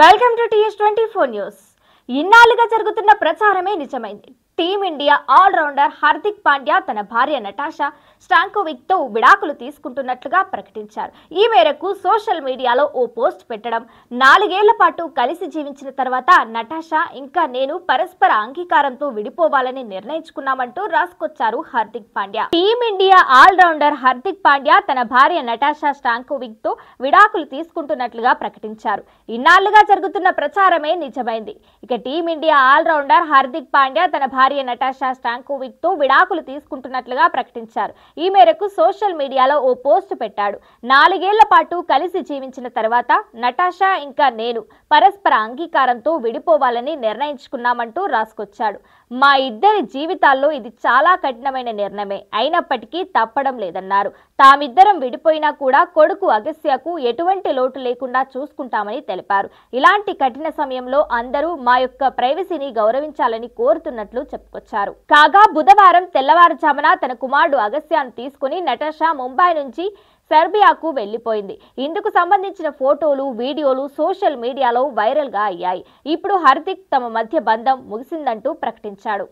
welcome to TS twenty four news ఇన్నాళ్ళుగా జరుగుతున్న ప్రచారమే నిజమైంది టీమిండియా ఆల్రౌండర్ హార్దిక్ పాండ్యా తన భార్య నటాషా స్టాంకోవిక్ తో విడాకులు తీసుకుంటున్నట్లుగా ప్రకటించారు ఈ మేరకు సోషల్ మీడియాలో ఓ పోస్ట్ పెట్టడం నాలుగేళ్ల పాటు కలిసి జీవించిన తర్వాత నటాషా ఇంకా నేను పరస్పర అంగీకారంతో విడిపోవాలని నిర్ణయించుకున్నామంటూ రాసుకొచ్చారు హార్దిక్ పాండ్యా టీమిండియా ఆల్రౌండర్ హార్దిక్ పాండ్యా తన భార్య నటాషా స్టాంకోవిక్ తో విడాకులు తీసుకుంటున్నట్లుగా ప్రకటించారు ఇన్నాళ్లుగా జరుగుతున్న ప్రచారమే నిజమైంది ఇక టీమిండియా ఆల్రౌండర్ హార్దిక్ పాండ్యా తన భార్య భార్య నటాషా స్టాంకోవిక్ తో విడాకులు తీసుకుంటున్నట్లుగా ప్రకటించారు ఈ మేరకు సోషల్ మీడియాలో ఓ పోస్ట్ పెట్టాడు నాలుగేళ్ల పాటు కలిసి జీవించిన తర్వాత నటాషా ఇంకా నేను పరస్పర అంగీకారంతో విడిపోవాలని నిర్ణయించుకున్నామంటూ రాసుకొచ్చాడు మా ఇద్దరి జీవితాల్లో ఇది చాలా కఠినమైన నిర్ణయమే అయినప్పటికీ తప్పడం లేదన్నారు తామిద్దరం విడిపోయినా కూడా కొడుకు అగస్యకు ఎటువంటి లోటు లేకుండా చూసుకుంటామని తెలిపారు ఇలాంటి కఠిన సమయంలో అందరూ మా యొక్క ప్రైవసీని గౌరవించాలని కోరుతున్నట్లు చెప్పుకొచ్చారు కాగా బుధవారం తెల్లవారుజామున తన కుమారుడు అగస్యాను తీసుకుని నటాషా ముంబై నుంచి సెర్బియాకు వెళ్లిపోయింది ఇందుకు సంబంధించిన ఫోటోలు వీడియోలు సోషల్ మీడియాలో వైరల్గా అయ్యాయి ఇప్పుడు హార్దిక్ తమ మధ్య బంధం ముగిసిందంటూ ప్రకటించాడు